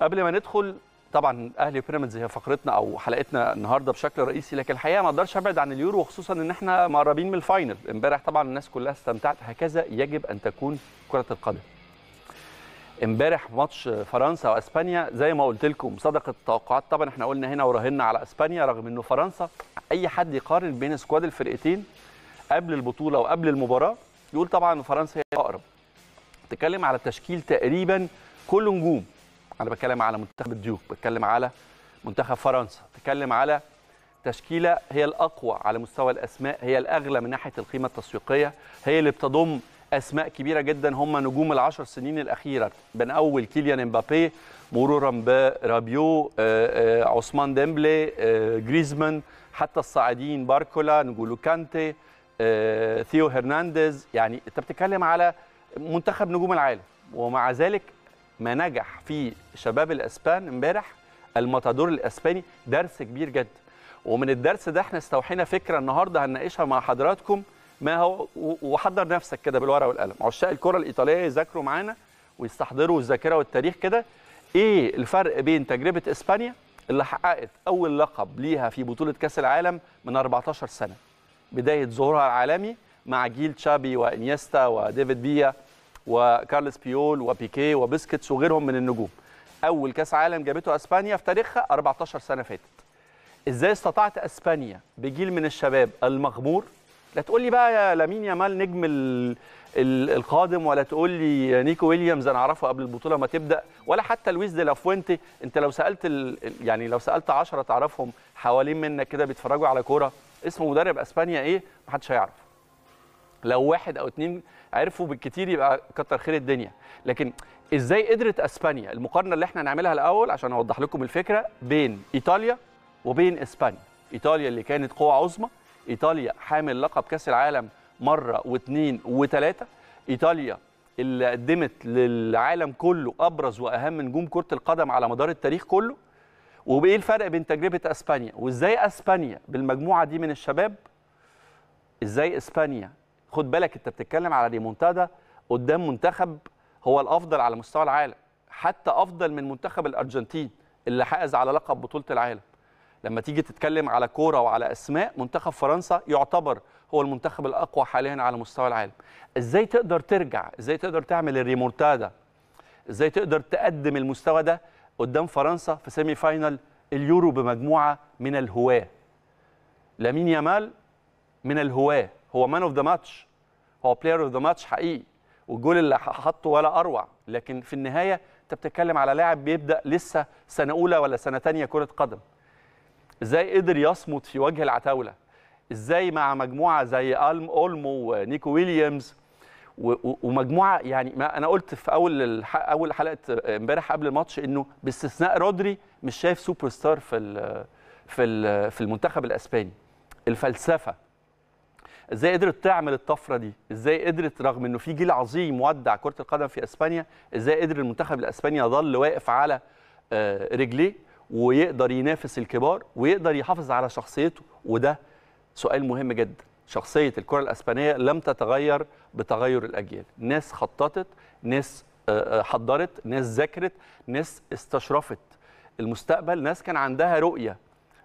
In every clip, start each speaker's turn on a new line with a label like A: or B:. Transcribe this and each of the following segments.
A: قبل ما ندخل طبعا اهلي وبيراميدز هي فقرتنا او حلقتنا النهارده بشكل رئيسي لكن الحقيقه ما اقدرش ابعد عن اليورو وخصوصا ان احنا مقربين من الفاينل امبارح طبعا الناس كلها استمتعت هكذا يجب ان تكون كره القدم امبارح ماتش فرنسا واسبانيا زي ما قلت لكم صدقت التوقعات طبعا احنا قلنا هنا وراهنا على اسبانيا رغم انه فرنسا اي حد يقارن بين سكواد الفرقتين قبل البطوله وقبل المباراه يقول طبعا فرنسا هي اقرب تتكلم على تشكيل تقريبا كله نجوم انا بتكلم على منتخب الديوك بتكلم على منتخب فرنسا بتكلم على تشكيله هي الاقوى على مستوى الاسماء هي الاغلى من ناحيه القيمه التسويقيه هي اللي بتضم اسماء كبيره جدا هم نجوم العشر سنين الاخيره من اول كيليان امبابي مرورا برابيو آه، آه، عثمان ديمبلي آه، جريزمان حتى الصاعدين باركولا نجولو كانتي ثيو هرنانديز يعني انت بتتكلم على منتخب نجوم العالم ومع ذلك ما نجح فيه شباب الاسبان امبارح الماتادور الاسباني درس كبير جدا ومن الدرس ده احنا استوحينا فكره النهارده هنناقشها مع حضراتكم ما هو وحضر نفسك كده بالورقه والقلم عشاق الكره الايطاليه يذاكروا معانا ويستحضروا الذاكره والتاريخ كده ايه الفرق بين تجربه اسبانيا اللي حققت اول لقب ليها في بطوله كاس العالم من 14 سنه بدايه ظهورها العالمي مع جيل تشابي وانيستا وديفيد بيا وكارلس بيول وبيكي وبسكتس وغيرهم من النجوم اول كاس عالم جابته اسبانيا في تاريخها 14 سنه فاتت ازاي استطاعت اسبانيا بجيل من الشباب المغمور لا تقول لي بقى يا لامين يامال نجم ال ال القادم ولا تقول لي نيكو ويليامز انا اعرفه قبل البطوله ما تبدا ولا حتى لويس دي لافوينتي انت لو سالت ال يعني لو سالت 10 تعرفهم حوالين منك كده بيتفرجوا على كوره اسم مدرب اسبانيا ايه محدش هيعرف لو واحد او اتنين عرفوا بالكتير يبقى كتر خير الدنيا لكن ازاي قدرت اسبانيا المقارنه اللي احنا هنعملها الاول عشان اوضح لكم الفكره بين ايطاليا وبين اسبانيا ايطاليا اللي كانت قوه عظمى ايطاليا حامل لقب كاس العالم مره واثنين وثلاثه ايطاليا اللي قدمت للعالم كله ابرز واهم نجوم كره القدم على مدار التاريخ كله وايه الفرق بين تجربه اسبانيا وازاي اسبانيا بالمجموعه دي من الشباب ازاي اسبانيا خد بالك انت بتتكلم على ريمونتادا قدام منتخب هو الافضل على مستوى العالم حتى افضل من منتخب الارجنتين اللي حائز على لقب بطوله العالم لما تيجي تتكلم على كوره وعلى اسماء منتخب فرنسا يعتبر هو المنتخب الاقوى حاليا على مستوى العالم ازاي تقدر ترجع ازاي تقدر تعمل الريمونتادا ازاي تقدر تقدم المستوى ده قدام فرنسا في سيمي فاينل اليورو بمجموعه من الهواه لامين يامال من الهواه هو مان اوف ذا ماتش هو بلاير اوف ذا ماتش حقيقي والجول اللي حطه ولا اروع لكن في النهايه انت بتتكلم على لاعب بيبدا لسه سنه اولى ولا سنه ثانيه كره قدم ازاي قدر يصمد في وجه العتاوله ازاي مع مجموعه زي الم اولمو ونيكو ويليامز ومجموعه يعني ما انا قلت في اول اول حلقه امبارح قبل الماتش انه باستثناء رودري مش شايف سوبر ستار في في في المنتخب الاسباني الفلسفه ازاي قدرت تعمل الطفره دي ازاي قدرت رغم انه في جيل عظيم ودع كره القدم في اسبانيا ازاي قدر المنتخب الاسباني يظل واقف على آه، رجليه ويقدر ينافس الكبار ويقدر يحافظ على شخصيته وده سؤال مهم جدا شخصيه الكره الاسبانيه لم تتغير بتغير الاجيال ناس خططت ناس آه، آه، حضرت ناس ذاكرت ناس استشرفت المستقبل ناس كان عندها رؤيه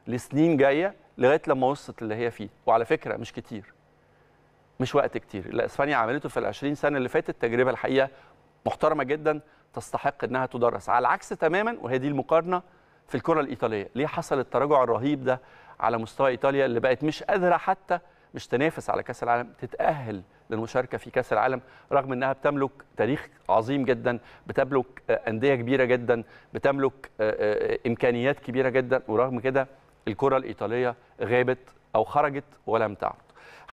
A: لسنين جايه لغايه لما وصلت اللي هي فيه وعلى فكره مش كتير مش وقت كتير لا اسبانيا عملته في ال20 سنه اللي فاتت تجربه الحقيقه محترمه جدا تستحق انها تدرس على العكس تماما وهي دي المقارنه في الكره الايطاليه ليه حصل التراجع الرهيب ده على مستوى ايطاليا اللي بقت مش قادره حتى مش تنافس على كاس العالم تتاهل للمشاركه في كاس العالم رغم انها بتملك تاريخ عظيم جدا بتملك آه، انديه كبيره جدا بتملك آه، آه، امكانيات كبيره جدا ورغم كده الكره الايطاليه غابت او خرجت ولم تعد